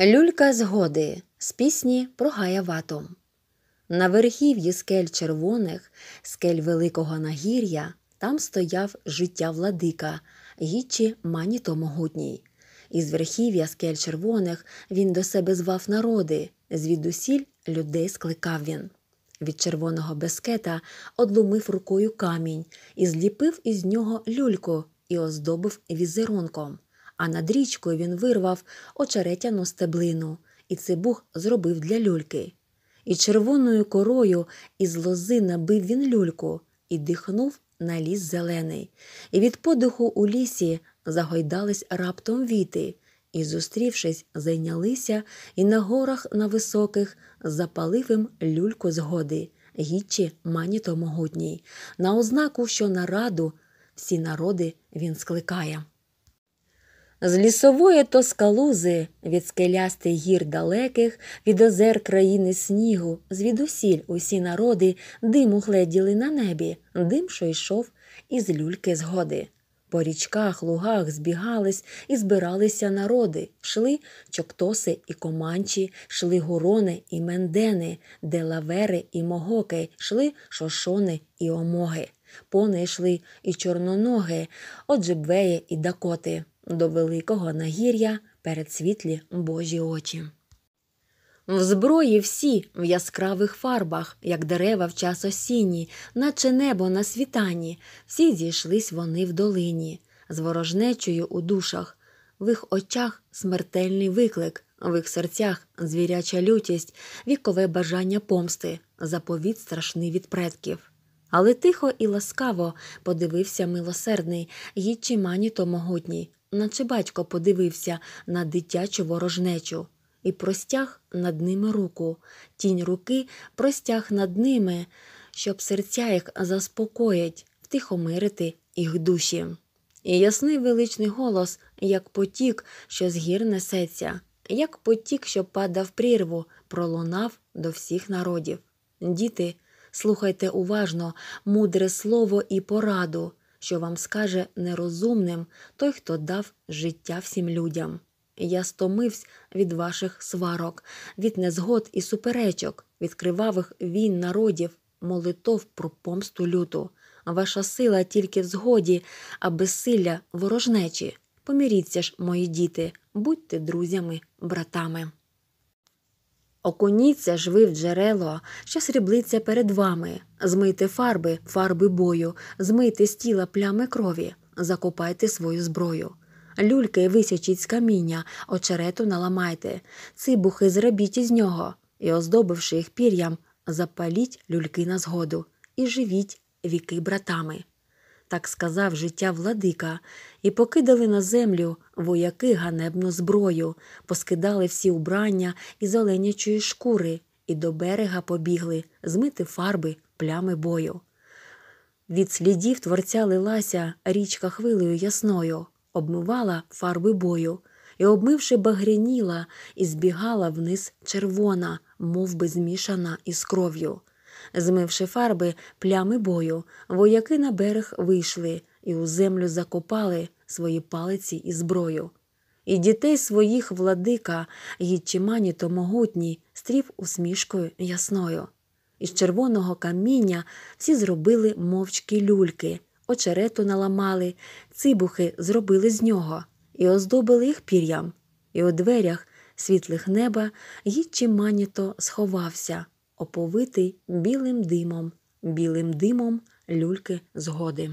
Люлька згоди з пісні про Гаяватом. На верхів'ї скель червоних, скель Великого Нагір'я, там стояв життя владика, гічі маніто могутній. Із верхів'я скель червоних він до себе звав народи, звідусіль людей скликав він. Від червоного бескета одлумив рукою камінь і зліпив із нього люльку і оздобив візерунком а над річкою він вирвав очеретяну стеблину, і цибух зробив для люльки. І червоною корою із лози набив він люльку і дихнув на ліс зелений. І від подиху у лісі загойдались раптом віти, і, зустрівшись, зайнялися і на горах на високих запалив їм люльку згоди, гідчі маніто могутній, на ознаку, що нараду всі народи він скликає. З лісової тоскалузи, від скелястих гір далеких, від озер країни снігу, звідусіль усі народи диму гледіли на небі, дим, що йшов із люльки згоди. По річках, лугах збігались і збиралися народи, шли чоктоси і команчі, шли гурони і мендени, делавери і могоки, шли шошони і омоги. Пони йшли і чорноноги, бвеї і дакоти до великого нагір'я перед світлі божі очі. В зброї всі в яскравих фарбах, як дерева в час осінні, наче небо на світанні, всі зійшлись вони в долині, з ворожнечою у душах, в їх очах смертельний виклик, в їх серцях звіряча лютість, вікове бажання помсти, заповіт страшний від предків. Але тихо і ласкаво подивився милосердний, їй чиманіто могутній, наче батько подивився на дитячу ворожнечу і простяг над ними руку, тінь руки простяг над ними, щоб серця їх заспокоїть, втихомирити їх душі. І ясний величний голос, як потік, що з гір несеться, як потік, що падав прірву, пролунав до всіх народів. Діти, слухайте уважно, мудре слово і пораду що вам скаже нерозумним той, хто дав життя всім людям. Я стомився від ваших сварок, від незгод і суперечок, від кривавих війн народів, молитов про помсту люту. Ваша сила тільки в згоді, а безсилля ворожнечі. Поміріться ж, мої діти, будьте друзями, братами. Окуніться ж ви в джерело, що сріблиться перед вами, змийте фарби, фарби бою, змийте з тіла плями крові, закопайте свою зброю. Люльки висячіть з каміння, очерету наламайте, цибухи зробіть із нього і, оздобивши їх пір'ям, запаліть люльки на згоду і живіть віки братами так сказав життя владика, і покидали на землю вояки ганебну зброю, поскидали всі убрання із оленячої шкури і до берега побігли змити фарби плями бою. Від слідів творця лилася річка хвилею ясною, обмивала фарби бою і, обмивши, багряніла і збігала вниз червона, мов би змішана із кров'ю. Змивши фарби, плями бою, вояки на берег вийшли і у землю закопали свої палиці і зброю. І дітей своїх владика, гідчимані то могутні, стрів усмішкою ясною. Із червоного каміння всі зробили мовчки люльки, очерету наламали, цибухи зробили з нього і оздобили їх пір'ям, і у дверях світлих неба гідчиманіто сховався оповитий білим димом, білим димом люльки згоди.